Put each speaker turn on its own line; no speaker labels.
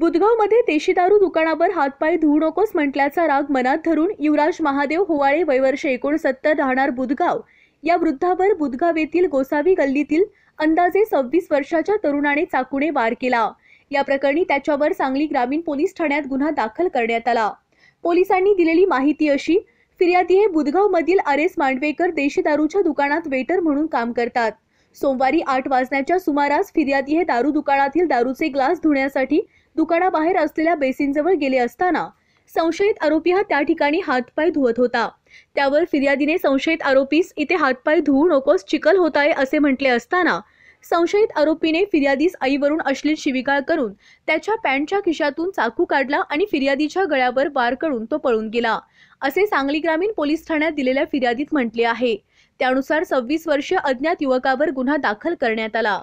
बुधगावमध्ये देशी दारू दुकानावर हातपाय धुवू नकोस म्हटल्याचा राग मनात धरून युवराज महादेव होवाळे वयवर्ष एकोणसत्तर राहणार बुधगाव या वृद्धावर बुधगाव येथील गोसावी गल्लीतील अंदाजे सव्वीस वर्षाच्या तरुणाने चाकूने वार केला या प्रकरणी त्याच्यावर सांगली ग्रामीण पोलीस ठाण्यात गुन्हा दाखल करण्यात आला पोलिसांनी दिलेली माहिती अशी फिर्यादी हे बुधगाव मधील अरेस मांडवेकर देशी दारूच्या दुकानात वेटर म्हणून काम करतात सोमवारी आठ वाजण्याच्या सुमारास फिर्यादी हे दारू दुकानातील दारूचे ग्लास धुण्यासाठी दुकानाबाहेर असलेल्या बेसिनजवळ गेले असताना संशयित आरोपी हा त्या ठिकाणी हातपाय धुवत होता त्यावर फिर्यादीने संशयित आरोपीस इथे हातपाय धुवू नकोस चिकल होत आहे असे म्हटले असताना संशयित आरोपीने फिर्यादीस आईवरून अश्लील शिविकाळ करून त्याच्या पॅन्टच्या खिशातून चाकू काढला आणि फिर्यादीच्या गळ्यावर वार करून तो पळून गेला असे सांगली ग्रामीण पोलीस ठाण्यात दिलेल्या फिर्यादीत म्हटले आहे त्यानुसार सव्वीस वर्षीय अज्ञात युवकावर गुन्हा दाखल करण्यात आला